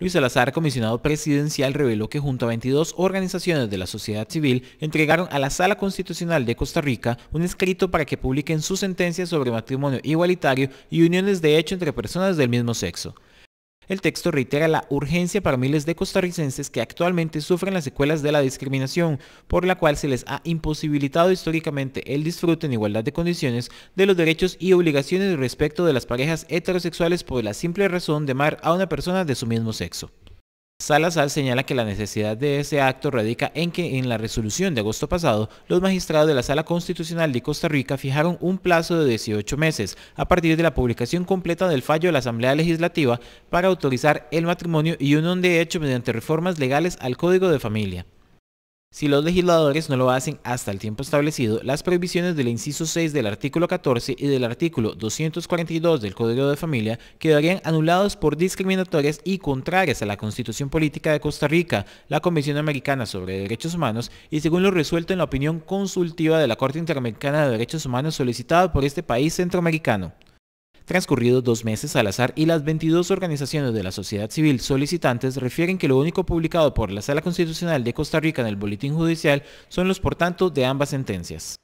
Luis Salazar, comisionado presidencial, reveló que junto a 22 organizaciones de la sociedad civil entregaron a la Sala Constitucional de Costa Rica un escrito para que publiquen su sentencia sobre matrimonio igualitario y uniones de hecho entre personas del mismo sexo. El texto reitera la urgencia para miles de costarricenses que actualmente sufren las secuelas de la discriminación, por la cual se les ha imposibilitado históricamente el disfrute en igualdad de condiciones de los derechos y obligaciones respecto de las parejas heterosexuales por la simple razón de amar a una persona de su mismo sexo. Salazar señala que la necesidad de ese acto radica en que en la resolución de agosto pasado, los magistrados de la Sala Constitucional de Costa Rica fijaron un plazo de 18 meses a partir de la publicación completa del fallo de la Asamblea Legislativa para autorizar el matrimonio y un de hecho mediante reformas legales al Código de Familia. Si los legisladores no lo hacen hasta el tiempo establecido, las prohibiciones del inciso 6 del artículo 14 y del artículo 242 del Código de Familia quedarían anulados por discriminatorias y contrarias a la Constitución Política de Costa Rica, la Convención Americana sobre Derechos Humanos y según lo resuelto en la opinión consultiva de la Corte Interamericana de Derechos Humanos solicitada por este país centroamericano. Transcurridos dos meses al azar y las 22 organizaciones de la sociedad civil solicitantes refieren que lo único publicado por la Sala Constitucional de Costa Rica en el Boletín Judicial son los por tanto de ambas sentencias.